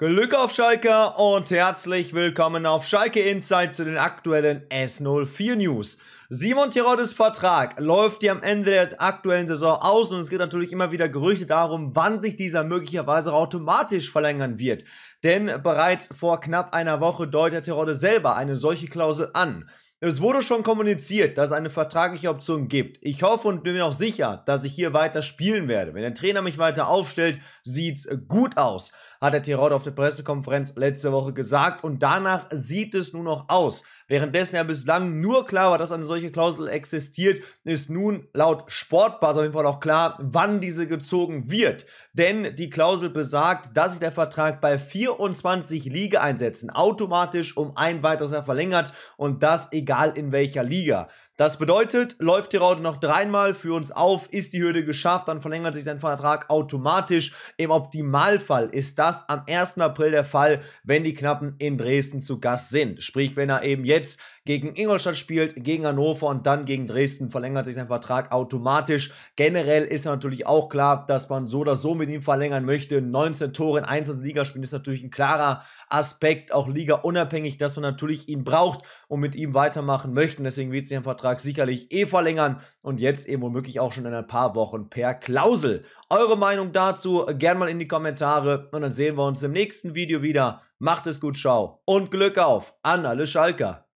Glück auf Schalke und herzlich willkommen auf Schalke Insight zu den aktuellen S04 News. Simon Tirodes Vertrag läuft ja am Ende der aktuellen Saison aus und es gibt natürlich immer wieder Gerüchte darum, wann sich dieser möglicherweise automatisch verlängern wird. Denn bereits vor knapp einer Woche deutet Terodde selber eine solche Klausel an. Es wurde schon kommuniziert, dass es eine vertragliche Option gibt. Ich hoffe und bin mir auch sicher, dass ich hier weiter spielen werde. Wenn der Trainer mich weiter aufstellt, sieht's gut aus, hat der Tirod auf der Pressekonferenz letzte Woche gesagt und danach sieht es nun noch aus. Währenddessen ja bislang nur klar war, dass eine solche Klausel existiert, ist nun laut Sportpass auf jeden Fall auch klar, wann diese gezogen wird. Denn die Klausel besagt, dass sich der Vertrag bei 24 Ligaeinsätzen automatisch um ein weiteres Jahr verlängert und das egal in welcher Liga. Das bedeutet, läuft die Raute noch dreimal für uns auf, ist die Hürde geschafft, dann verlängert sich sein Vertrag automatisch. Im Optimalfall ist das am 1. April der Fall, wenn die Knappen in Dresden zu Gast sind. Sprich, wenn er eben jetzt gegen Ingolstadt spielt, gegen Hannover und dann gegen Dresden, verlängert sich sein Vertrag automatisch. Generell ist natürlich auch klar, dass man so oder so mit ihm verlängern möchte. 19 Tore in einzelnen Ligaspielen ist natürlich ein klarer Aspekt, auch Liga unabhängig, dass man natürlich ihn braucht und mit ihm weitermachen möchte. Deswegen wird sich ein Vertrag Vertrag sicherlich eh verlängern und jetzt eben womöglich auch schon in ein paar Wochen per Klausel. Eure Meinung dazu gern mal in die Kommentare und dann sehen wir uns im nächsten Video wieder. Macht es gut, ciao und Glück auf an alle Schalker.